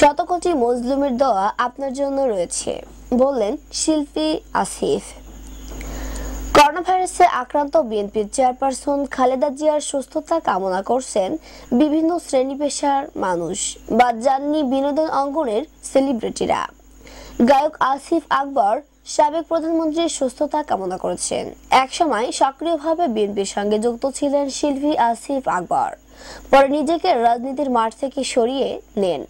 শতকোটি মজলুমের দোয়া আপনার জন্য রয়েছে বললেন শিল্পী আসিফ করোনাভাইরাসে আক্রান্ত বিএনপির চেয়ারপারসন খালেদা জিয়ার সুস্থতা কামনা করছেন বিভিন্ন শ্রেণী পেশার মানুষ বা যাননি বিনোদন অঙ্গনের সেলিব্রিটিরা গায়ক আসিফ আকবর সাবেক প্রধানমন্ত্রীর সুস্থতা কামনা করেছেন একসময় সক্রিয়ভাবে বিএনপির সঙ্গে যুক্ত ছিলেন শিল্পী আসিফ আকবর পরে নিজেকে রাজনীতির মাঠ থেকে সরিয়ে নেন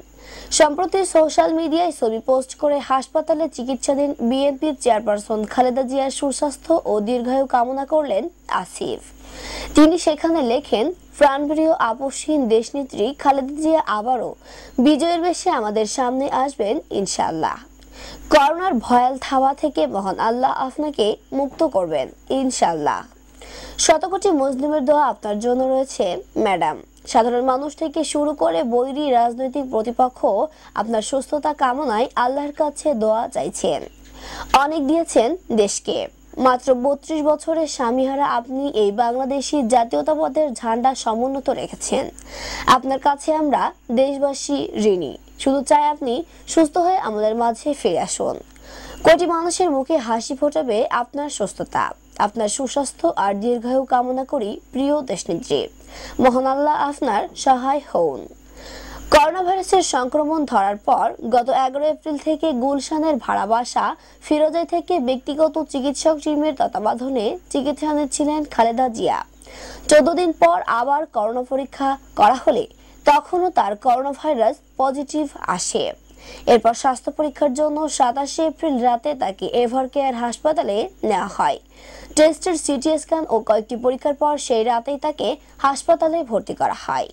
সম্প্রতি সোশ্যাল মিডিয়ায় ছবি পোস্ট করে হাসপাতালে চিকিৎসাধীন বিএনপির চেয়ারপারসন খালেদা জিয়ার সুস্বাস্থ্য ও দীর্ঘায়ু কামনা করলেন আসিফ তিনি সেখানে লেখেন প্রাণপ্রিয় আপসহীন দেশনেত্রী খালেদা জিয়া আবারও বিজয়ের বেশে আমাদের সামনে আসবেন ইনশাল্লাহ করোনার ভয়াল থাওয়া থেকে মহান আল্লাহ আপনাকে মুক্ত করবেন ইনশাল্লাহ শতকোটি মুসলিমের দোয়া আপনার জন্য রয়েছে ম্যাডাম সাধারণ মানুষ থেকে শুরু করে বৈরী রাজনৈতিক প্রতিপক্ষ আপনার সুস্থতা কামনায় আল্লাহর কাছে দোয়া চাইছেন অনেক দিয়েছেন দেশকে মাত্র বত্রিশ বছরের স্বামীহারা আপনি এই বাংলাদেশি জাতীয়তাবাদের ঝান্ডা সমুন্নত রেখেছেন আপনার কাছে আমরা দেশবাসী ঋণী শুধু চাই আপনি সুস্থ হয়ে আমাদের মাঝে ফিরে আসুন কোটি মানুষের মুখে হাসি ফোটাবে আপনার সুস্থতা আপনার সুস্বাস্থ্য আর দীর্ঘায়ু কামনা করি প্রিয় দেশনেত্রী মোহন আল্লাহ আপনার সহায় হউন করোনা ভাইরাসের সংক্রমণ ধরার পর গত এগারো এপ্রিল থেকে গুলশানের ভাড়া বাসা ফিরোজায় থেকে ব্যক্তিগত চিকিৎসক টিমের তত্ত্বাবধানে চিকিৎসা নিচ্ছিলেন খালেদা জিয়া চোদ্দ দিন পর আবার করোনা পরীক্ষা করা হলে তখনও তার করোনা ভাইরাস পজিটিভ আসে এরপর স্বাস্থ্য পরীক্ষার জন্য সাতাশে এপ্রিল রাতে তাকে এভার কেয়ার হাসপাতালে নেওয়া হয় টেস্টের সিটি স্ক্যান ও কয়েকটি পরীক্ষার পর সেই রাতেই তাকে হাসপাতালে ভর্তি করা হয়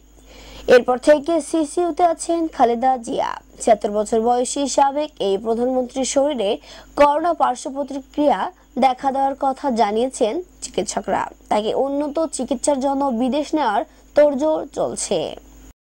এরপর থেকে সিসিউতে আছেন খালেদা জিয়া ছিয়াত্তর বছর বয়সী সাবেক এই প্রধানমন্ত্রীর শরীরে করোনা পার্শ্ব প্রতিক্রিয়া দেখা দেওয়ার কথা জানিয়েছেন চিকিৎসকরা তাকে উন্নত চিকিৎসার জন্য বিদেশ নেওয়ার তোড়জোড় চলছে